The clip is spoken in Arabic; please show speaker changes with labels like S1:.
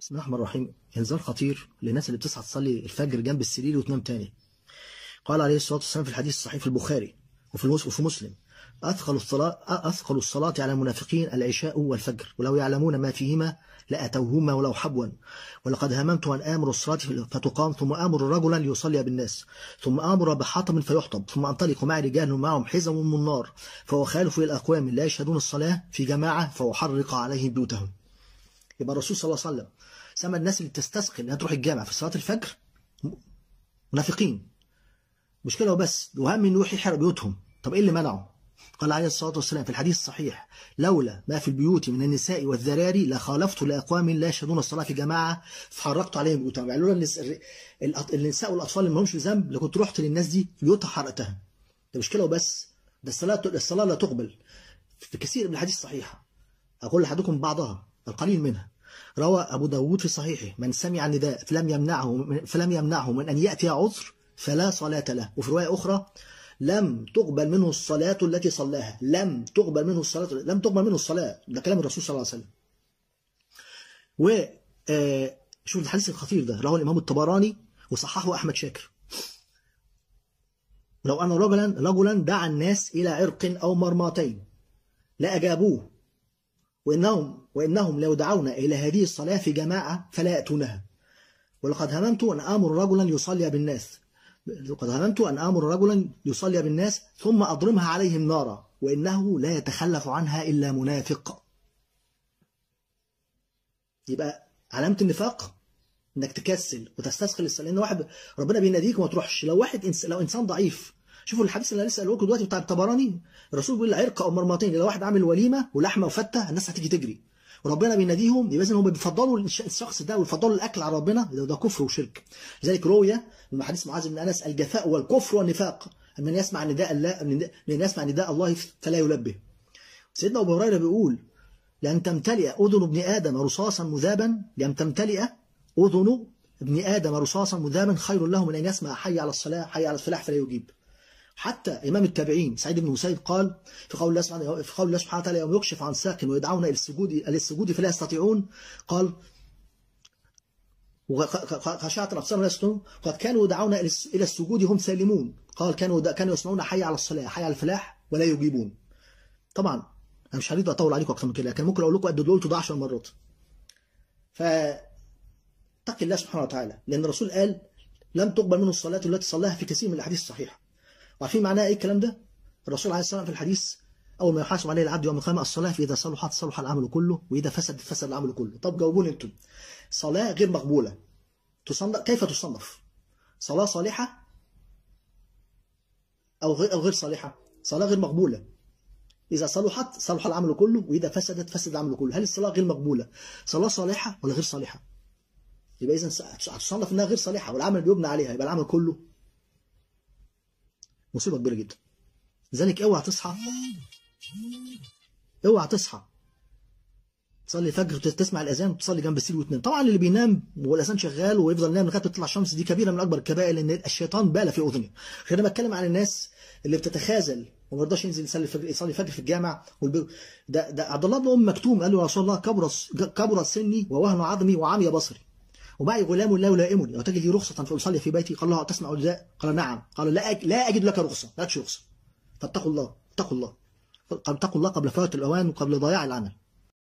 S1: بسم الله الرحمن الرحيم انذار خطير للناس اللي بتصحى تصلي الفجر جنب السرير وتنام تاني قال عليه الصلاه والسلام في الحديث الصحيح في البخاري وفي وفي مسلم اثقل الصلاه اثقل الصلاه على المنافقين العشاء والفجر ولو يعلمون ما فيهما لاتوهما ولو حبوا ولقد هممت ان امر الصلاه فتقام ثم امر رجلا ليصلي بالناس ثم امر بحطم فيحطب ثم انطلق مع رجال معهم حزم من نار فهو خالف الاقوام لا يشهدون الصلاه في جماعه فاحرق عليهم بيوتهم يبقى الرسول صلى الله عليه وسلم سمى الناس اللي بتستثقل انها تروح الجامع في صلاه الفجر منافقين مشكله وبس وهم انه يروح يحرق بيوتهم طب ايه اللي منعه قال عليه الصلاه والسلام في الحديث الصحيح لولا ما في البيوت من النساء والذراري لخالفت لاقوام لا يشهدون الصلاه في جماعه فحرقت عليهم بيوتهم يعني لولا النساء والاطفال اللي ما لهمش ذنب لكنت رحت للناس دي في بيوتها حرقتها ده مشكله وبس ده الصلاه الصلاه لا تقبل في كثير من الحديث الصحيحه اقول لحدكم بعضها القليل منها روى أبو داود في صحيحه من سمع النداء فلم يمنعه فلم يمنعه من أن يأتي عذر فلا صلاة له وفي رواية أخرى لم تقبل منه الصلاة التي صلاها لم تقبل منه الصلاة لم تقبل منه الصلاة ده كلام الرسول صلى الله عليه وسلم و آه، شوف الحديث الخطير ده رواه الإمام الطبراني وصححه أحمد شاكر لو أن رجلا رجلا دعا الناس إلى عرق أو مرماتين لا أجابوه وإنهم, وإنهم لو دعونا إلى هذه الصلاة في جماعة فلا يأتونها ولقد هممت أن آمر رجلا يصلي بالناس لقد هممت أن آمر رجلا يصلي بالناس ثم أضرمها عليهم نارا وإنه لا يتخلف عنها إلا منافق يبقى علامة النفاق انك تكسل وتستسخل الصلاه لأن واحد ربنا بيناديك وما تروحش لو واحد إنس... لو انسان ضعيف شوفوا الحديث اللي انا لسه قايله دلوقتي بتاع الطبراني الرسول بيقول العرق او مرمطين لو واحد عامل وليمه ولحمه وفته الناس هتيجي تجري وربنا بيناديهم يبقى هم بيفضلوا الشخص ده ويفضلوا الاكل على ربنا ده, ده كفر وشرك لذلك رؤيا من حديث معاذ بن انس الجفاء والكفر والنفاق من يسمع نداء الله من يسمع نداء الله فلا يلبه سيدنا ابو هريره بيقول لأن تمتلئ أذن ابن آدم رصاصا مذابا لأن تمتلئ أذن ابن آدم رصاصا مذابا خير له من أن يسمع حي على الصلاة حي على الفلاح فلا يجيب حتى إمام التابعين سعيد بن مسيب قال في قول الله سبحانه في قول الله سبحانه وتعالى يوم يكشف عن ساق ويدعون إلى السجود إلى السجود فلا يستطيعون قال وخشعت الأبصار ولا يسمعون قد كانوا يدعون إلى السجود هم سالمون قال كانوا كانوا يسمعون حي على الصلاة حي على الفلاح ولا يجيبون طبعا أنا مش هريد أطول عليكم أكثر من كده لكن ممكن أقول لكم قد دول ده 10 مرات ف اتق الله سبحانه وتعالى لأن الرسول قال لم تقبل منه الصلاة التي صلاها في كثير من الأحاديث الصحيحة وعارفين معناها ايه الكلام ده الرسول عليه والسلام في الحديث اول ما يحاسب عليه العبد يوم القيامه الصلاه فاذا صلحت صلح العمل كله واذا فسد فسد العمل كله طب جاوبوني انتم صلاه غير مقبوله تصنف كيف تصنف صلاه صالحه او غير او غير صالحه صلاه غير مقبوله اذا صلحت صلح العمل كله واذا فسدت فسد العمل كله هل الصلاه غير مقبوله صلاه صالحه ولا غير صالحه يبقى اذا هتصنف انها غير صالحه والعمل بيبنى عليها يبقى العمل كله مصيبه كبيره جدا لذلك اوعى تصحى اوعى تصحى تصلي الفجر تسمع الاذان وتصلي جنب السرير وتنام طبعا اللي بينام والاذان شغال ويفضل نايم لغايه تطلع الشمس دي كبيره من اكبر الكبائر لان الشيطان بال في اذنه خلينا انا بتكلم عن الناس اللي بتتخاذل وما يرضاش ينزل يصلي الفجر يصلي الفجر في الجامع والبي... ده ده عبد الله بن ام مكتوم قال له يا رسول الله كبر كبر سني ووهن عظمي وعمي بصري ومعي غلام لا يلائمني وتجد لي رخصة فأصلي في بيتي قال له تسمع النداء قال نعم قال لا أجد, لا أجد لك رخصة لا تشي رخصة فاتقوا الله اتقوا الله اتقوا الله قبل فوات الأوان وقبل ضياع العمل